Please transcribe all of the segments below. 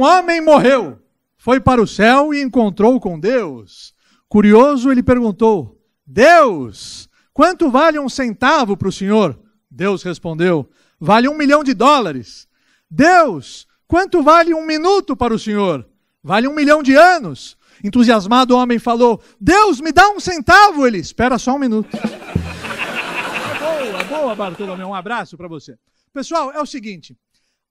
um homem morreu, foi para o céu e encontrou com Deus. Curioso, ele perguntou: Deus, quanto vale um centavo para o senhor? Deus respondeu: Vale um milhão de dólares. Deus, quanto vale um minuto para o senhor? Vale um milhão de anos. Entusiasmado, o homem falou: Deus, me dá um centavo. Ele espera só um minuto. boa, boa, Bartolomeu. Um abraço para você. Pessoal, é o seguinte: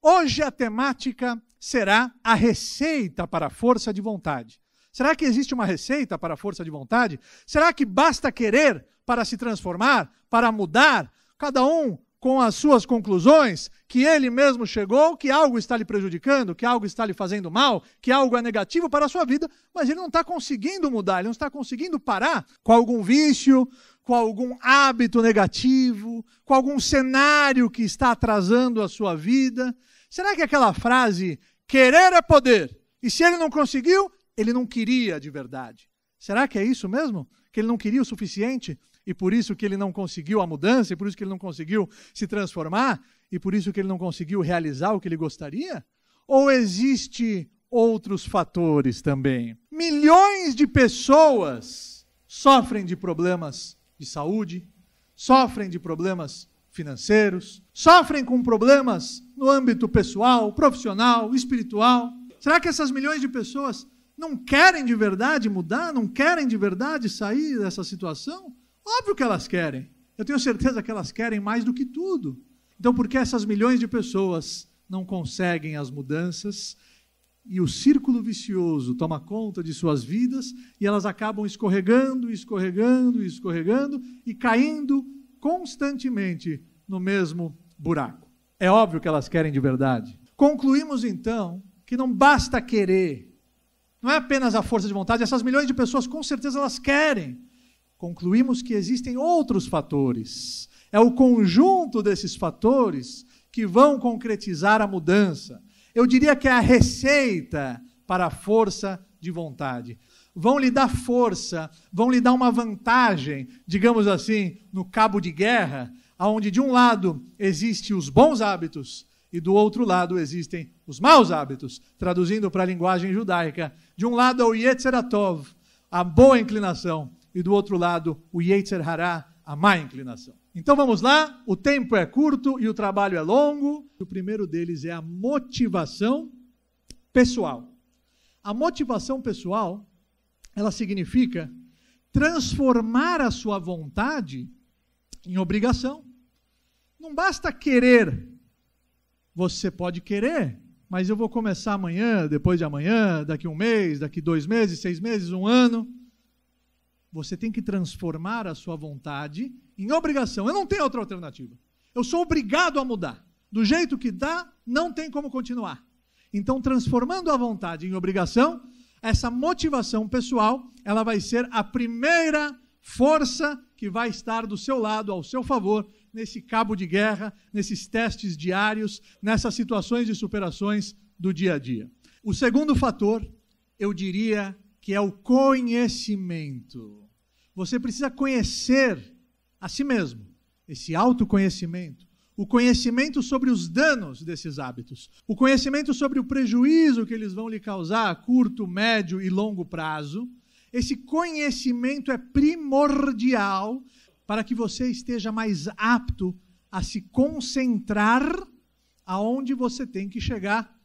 hoje a temática será a receita para a força de vontade. Será que existe uma receita para a força de vontade? Será que basta querer para se transformar, para mudar? Cada um com as suas conclusões, que ele mesmo chegou, que algo está lhe prejudicando, que algo está lhe fazendo mal, que algo é negativo para a sua vida, mas ele não está conseguindo mudar, ele não está conseguindo parar com algum vício, com algum hábito negativo, com algum cenário que está atrasando a sua vida. Será que aquela frase, querer é poder, e se ele não conseguiu, ele não queria de verdade? Será que é isso mesmo? Que ele não queria o suficiente? e por isso que ele não conseguiu a mudança, e por isso que ele não conseguiu se transformar, e por isso que ele não conseguiu realizar o que ele gostaria? Ou existe outros fatores também? Milhões de pessoas sofrem de problemas de saúde, sofrem de problemas financeiros, sofrem com problemas no âmbito pessoal, profissional, espiritual? Será que essas milhões de pessoas não querem de verdade mudar? Não querem de verdade sair dessa situação? Óbvio que elas querem. Eu tenho certeza que elas querem mais do que tudo. Então, por que essas milhões de pessoas não conseguem as mudanças e o círculo vicioso toma conta de suas vidas e elas acabam escorregando, escorregando, escorregando e caindo constantemente no mesmo buraco? É óbvio que elas querem de verdade. Concluímos então que não basta querer, não é apenas a força de vontade, essas milhões de pessoas com certeza elas querem. Concluímos que existem outros fatores. É o conjunto desses fatores que vão concretizar a mudança. Eu diria que é a receita para a força de vontade. Vão lhe dar força, vão lhe dar uma vantagem, digamos assim, no cabo de guerra, aonde de um lado existem os bons hábitos e do outro lado existem os maus hábitos, traduzindo para a linguagem judaica. De um lado é o Atov, a boa inclinação, e do outro lado o Yetzer Hará, a má inclinação. Então vamos lá, o tempo é curto e o trabalho é longo. O primeiro deles é a motivação pessoal. A motivação pessoal, ela significa transformar a sua vontade em obrigação não basta querer. Você pode querer, mas eu vou começar amanhã, depois de amanhã, daqui um mês, daqui dois meses, seis meses, um ano. Você tem que transformar a sua vontade em obrigação. Eu não tenho outra alternativa. Eu sou obrigado a mudar. Do jeito que dá, não tem como continuar. Então, transformando a vontade em obrigação, essa motivação pessoal, ela vai ser a primeira força que vai estar do seu lado, ao seu favor, nesse cabo de guerra, nesses testes diários, nessas situações de superações do dia a dia. O segundo fator, eu diria que é o conhecimento. Você precisa conhecer a si mesmo, esse autoconhecimento, o conhecimento sobre os danos desses hábitos, o conhecimento sobre o prejuízo que eles vão lhe causar a curto, médio e longo prazo. Esse conhecimento é primordial para que você esteja mais apto a se concentrar aonde você tem que chegar,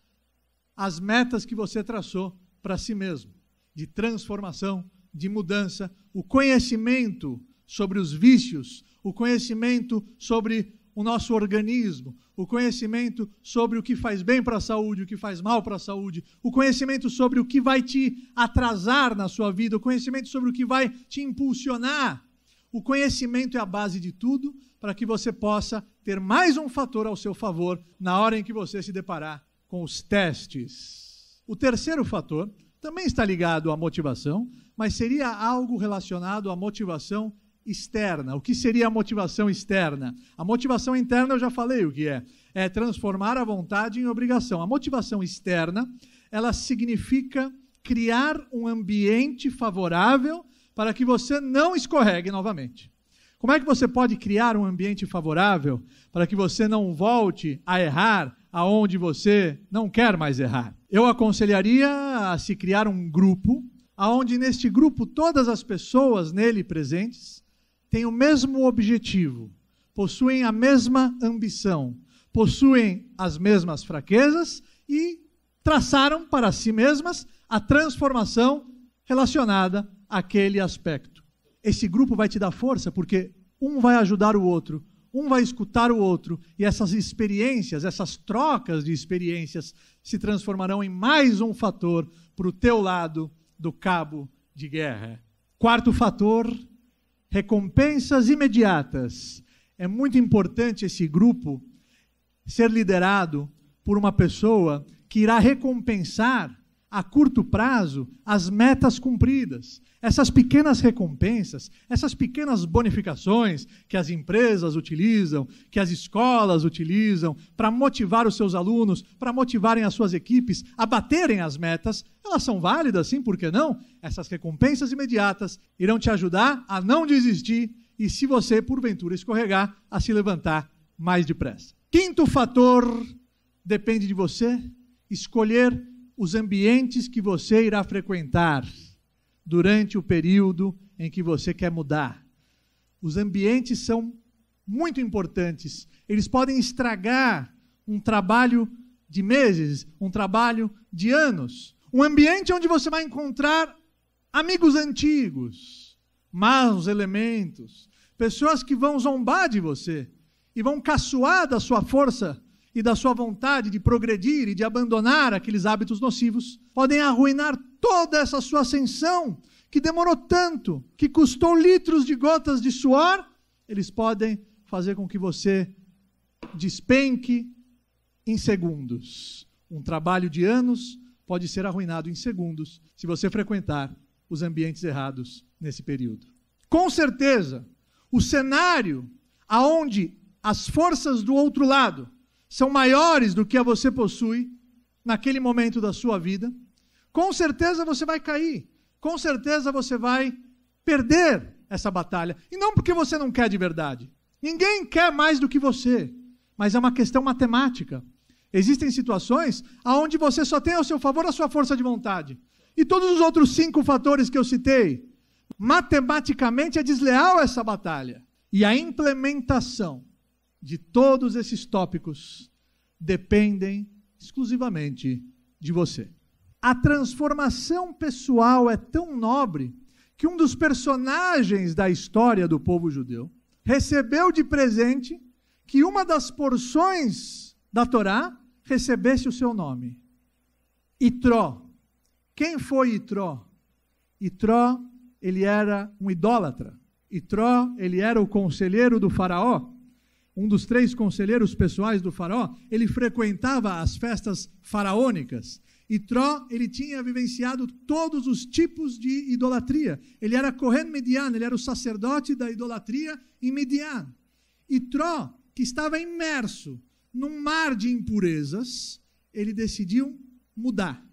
as metas que você traçou para si mesmo, de transformação, de mudança, o conhecimento sobre os vícios, o conhecimento sobre o nosso organismo, o conhecimento sobre o que faz bem para a saúde, o que faz mal para a saúde, o conhecimento sobre o que vai te atrasar na sua vida, o conhecimento sobre o que vai te impulsionar o conhecimento é a base de tudo para que você possa ter mais um fator ao seu favor na hora em que você se deparar com os testes. O terceiro fator também está ligado à motivação, mas seria algo relacionado à motivação externa. O que seria a motivação externa? A motivação interna eu já falei o que é. É transformar a vontade em obrigação. A motivação externa, ela significa criar um ambiente favorável para que você não escorregue novamente. Como é que você pode criar um ambiente favorável para que você não volte a errar aonde você não quer mais errar? Eu aconselharia a se criar um grupo aonde neste grupo todas as pessoas nele presentes têm o mesmo objetivo, possuem a mesma ambição, possuem as mesmas fraquezas e traçaram para si mesmas a transformação relacionada aquele aspecto. Esse grupo vai te dar força porque um vai ajudar o outro, um vai escutar o outro, e essas experiências, essas trocas de experiências, se transformarão em mais um fator para o teu lado do cabo de guerra. Quarto fator: recompensas imediatas. É muito importante esse grupo ser liderado por uma pessoa que irá recompensar a curto prazo as metas cumpridas. Essas pequenas recompensas, essas pequenas bonificações que as empresas utilizam, que as escolas utilizam para motivar os seus alunos, para motivarem as suas equipes a baterem as metas, elas são válidas, sim, por que não? Essas recompensas imediatas irão te ajudar a não desistir e, se você porventura escorregar, a se levantar mais depressa. Quinto fator depende de você escolher os ambientes que você irá frequentar durante o período em que você quer mudar. Os ambientes são muito importantes. Eles podem estragar um trabalho de meses, um trabalho de anos. Um ambiente onde você vai encontrar amigos antigos, maus elementos, pessoas que vão zombar de você e vão caçoar da sua força e da sua vontade de progredir e de abandonar aqueles hábitos nocivos, podem arruinar toda essa sua ascensão, que demorou tanto, que custou litros de gotas de suor, eles podem fazer com que você despenque em segundos. Um trabalho de anos pode ser arruinado em segundos se você frequentar os ambientes errados nesse período. Com certeza, o cenário aonde as forças do outro lado são maiores do que a você possui naquele momento da sua vida, com certeza você vai cair, com certeza você vai perder essa batalha. E não porque você não quer de verdade. Ninguém quer mais do que você, mas é uma questão matemática. Existem situações aonde você só tem ao seu favor a sua força de vontade. E todos os outros cinco fatores que eu citei, matematicamente é desleal essa batalha. E a implementação de todos esses tópicos dependem exclusivamente de você. A transformação pessoal é tão nobre que um dos personagens da história do povo judeu recebeu de presente que uma das porções da Torá recebesse o seu nome. Itró. Quem foi Itró? Itró, ele era um idólatra. Itró, ele era o conselheiro do faraó um dos três conselheiros pessoais do faraó, ele frequentava as festas faraônicas. E Tró, ele tinha vivenciado todos os tipos de idolatria. Ele era correndo Midian, ele era o sacerdote da idolatria em Midian. E Tró, que estava imerso num mar de impurezas, ele decidiu mudar.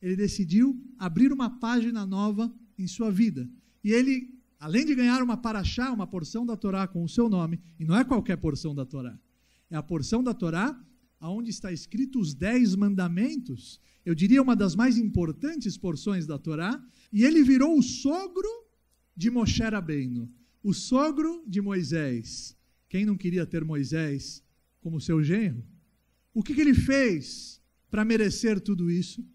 Ele decidiu abrir uma página nova em sua vida. E ele além de ganhar uma paraxá, uma porção da Torá com o seu nome, e não é qualquer porção da Torá, é a porção da Torá aonde está escrito os dez mandamentos, eu diria uma das mais importantes porções da Torá, e ele virou o sogro de Moshe Rabbeinu, o sogro de Moisés. Quem não queria ter Moisés como seu genro? O que, que ele fez para merecer tudo isso?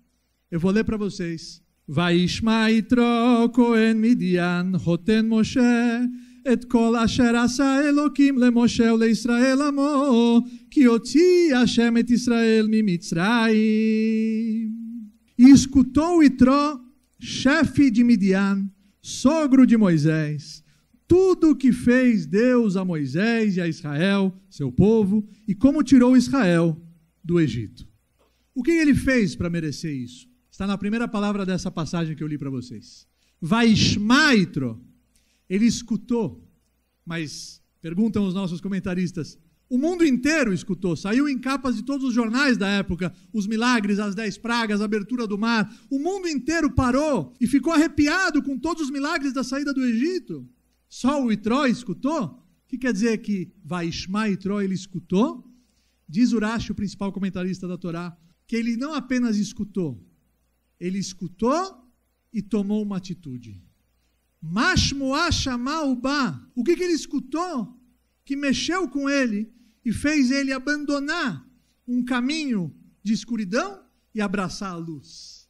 Eu vou ler para vocês וישמע יתרו כהן מדיין חותן משה את כל אשר עשה אלוקים למשה ולישראל עמו כי הוציא השם את ישראל ממצרים. E escutou Itró, chefe de Midian, sogro de Moisés, tudo o que fez Deus a Moisés e a Israel, seu povo, e como tirou Israel do Egito. O que ele fez para merecer isso? Está na primeira palavra dessa passagem que eu li para vocês. Vaishmaitro, ele escutou, mas perguntam os nossos comentaristas, o mundo inteiro escutou, saiu em capas de todos os jornais da época, os milagres, as dez pragas, a abertura do mar. O mundo inteiro parou e ficou arrepiado com todos os milagres da saída do Egito. Só o Itró escutou? O que quer dizer que Vaishmaitro, ele escutou? Diz Urashi, o principal comentarista da Torá, que ele não apenas escutou, ele escutou e tomou uma atitude. Mashmoa Shamaubá. O que, que ele escutou que mexeu com ele e fez ele abandonar um caminho de escuridão e abraçar a luz?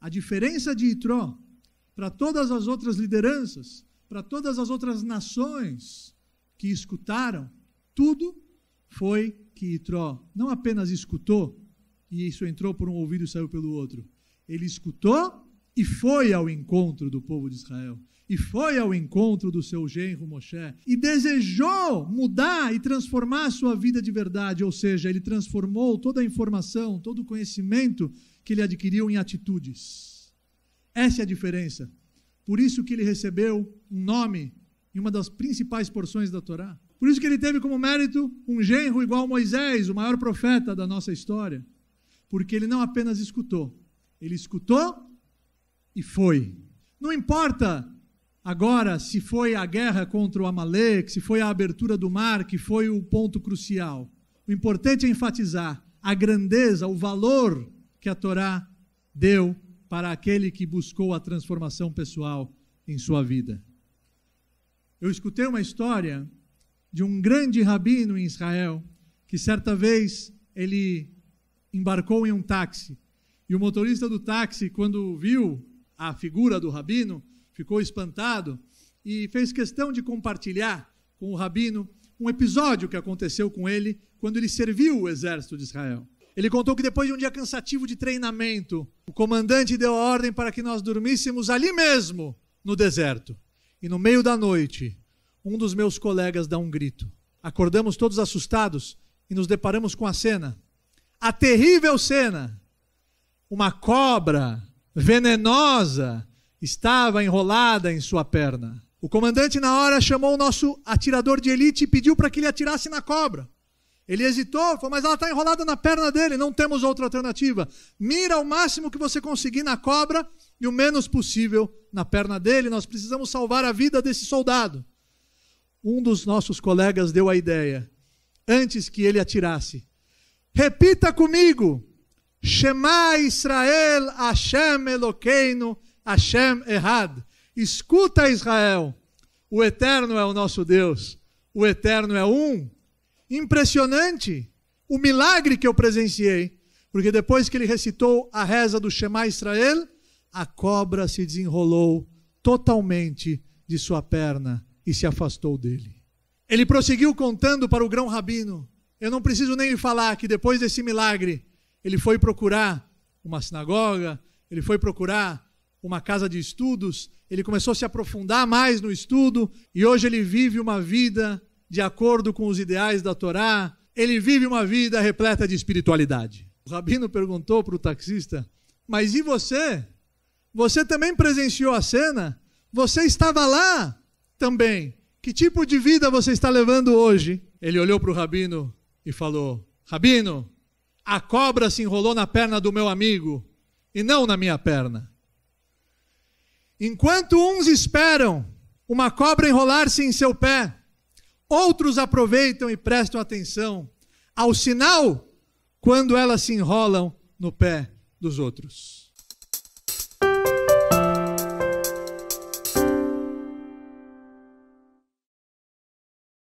A diferença de Itró para todas as outras lideranças, para todas as outras nações que escutaram, tudo foi que Itró não apenas escutou, e isso entrou por um ouvido e saiu pelo outro, ele escutou e foi ao encontro do povo de Israel. E foi ao encontro do seu genro Moshe. E desejou mudar e transformar a sua vida de verdade. Ou seja, ele transformou toda a informação, todo o conhecimento que ele adquiriu em atitudes. Essa é a diferença. Por isso que ele recebeu um nome em uma das principais porções da Torá. Por isso que ele teve como mérito um genro igual a Moisés, o maior profeta da nossa história. Porque ele não apenas escutou, ele escutou e foi. Não importa agora se foi a guerra contra o Amalek, se foi a abertura do mar que foi o ponto crucial. O importante é enfatizar a grandeza, o valor que a Torá deu para aquele que buscou a transformação pessoal em sua vida. Eu escutei uma história de um grande rabino em Israel que certa vez ele embarcou em um táxi e o motorista do táxi, quando viu a figura do rabino, ficou espantado e fez questão de compartilhar com o rabino um episódio que aconteceu com ele quando ele serviu o exército de Israel. Ele contou que depois de um dia cansativo de treinamento, o comandante deu a ordem para que nós dormíssemos ali mesmo, no deserto. E no meio da noite, um dos meus colegas dá um grito. Acordamos todos assustados e nos deparamos com a cena. A terrível cena uma cobra venenosa estava enrolada em sua perna. O comandante, na hora, chamou o nosso atirador de elite e pediu para que ele atirasse na cobra. Ele hesitou, falou, mas ela está enrolada na perna dele, não temos outra alternativa. Mira o máximo que você conseguir na cobra e o menos possível na perna dele. Nós precisamos salvar a vida desse soldado. Um dos nossos colegas deu a ideia, antes que ele atirasse: repita comigo, Shema Israel, Hashem Eloqueino, Hashem Errad. Escuta Israel, o Eterno é o nosso Deus, o Eterno é um. Impressionante o milagre que eu presenciei, porque depois que ele recitou a reza do Shema Israel, a cobra se desenrolou totalmente de sua perna e se afastou dele. Ele prosseguiu contando para o grão rabino. Eu não preciso nem lhe falar que depois desse milagre, ele foi procurar uma sinagoga, ele foi procurar uma casa de estudos, ele começou a se aprofundar mais no estudo e hoje ele vive uma vida de acordo com os ideais da Torá, ele vive uma vida repleta de espiritualidade. O rabino perguntou para o taxista: Mas e você? Você também presenciou a cena? Você estava lá também. Que tipo de vida você está levando hoje? Ele olhou para o rabino e falou: Rabino, a cobra se enrolou na perna do meu amigo e não na minha perna. Enquanto uns esperam uma cobra enrolar-se em seu pé, outros aproveitam e prestam atenção ao sinal quando elas se enrolam no pé dos outros.